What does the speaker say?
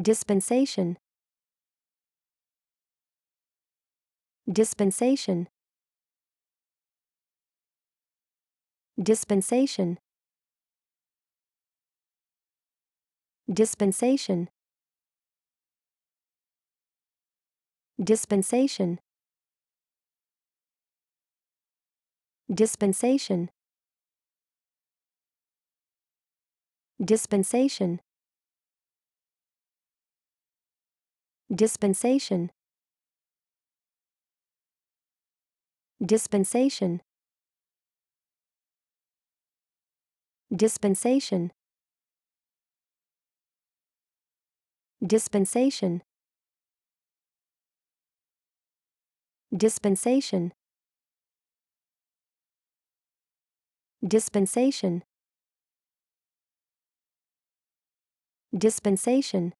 dispensation dispensation dispensation dispensation dispensation dispensation dispensation Dispensation Dispensation Dispensation Dispensation Dispensation Dispensation Dispensation